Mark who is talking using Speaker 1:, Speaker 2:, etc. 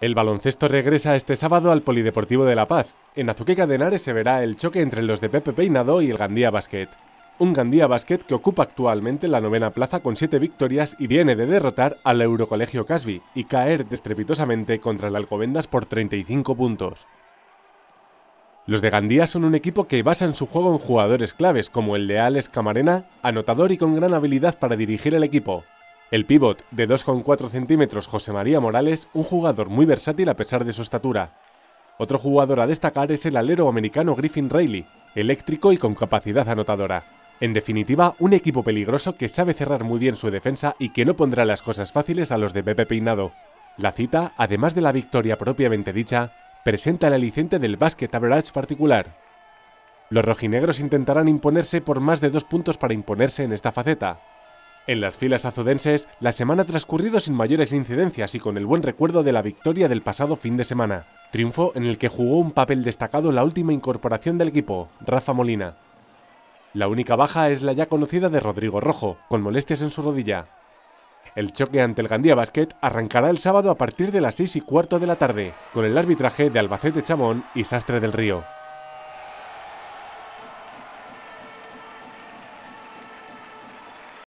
Speaker 1: El baloncesto regresa este sábado al Polideportivo de La Paz. En Azuqueca de Henares se verá el choque entre los de Pepe Peinado y el Gandía Basket. Un Gandía Basket que ocupa actualmente la novena plaza con siete victorias y viene de derrotar al Eurocolegio Casby y caer estrepitosamente contra el Alcobendas por 35 puntos. Los de Gandía son un equipo que basa en su juego en jugadores claves como el de Alex Camarena, anotador y con gran habilidad para dirigir el equipo, el pívot de 2,4 centímetros José María Morales, un jugador muy versátil a pesar de su estatura. Otro jugador a destacar es el alero americano Griffin Reilly, eléctrico y con capacidad anotadora. En definitiva, un equipo peligroso que sabe cerrar muy bien su defensa y que no pondrá las cosas fáciles a los de Pepe Peinado. La cita, además de la victoria propiamente dicha, presenta el aliciente del básquet average particular. Los rojinegros intentarán imponerse por más de dos puntos para imponerse en esta faceta, en las filas azudenses, la semana ha transcurrido sin mayores incidencias y con el buen recuerdo de la victoria del pasado fin de semana, triunfo en el que jugó un papel destacado la última incorporación del equipo, Rafa Molina. La única baja es la ya conocida de Rodrigo Rojo, con molestias en su rodilla. El choque ante el Gandía Basket arrancará el sábado a partir de las 6 y cuarto de la tarde, con el arbitraje de Albacete Chamón y Sastre del Río.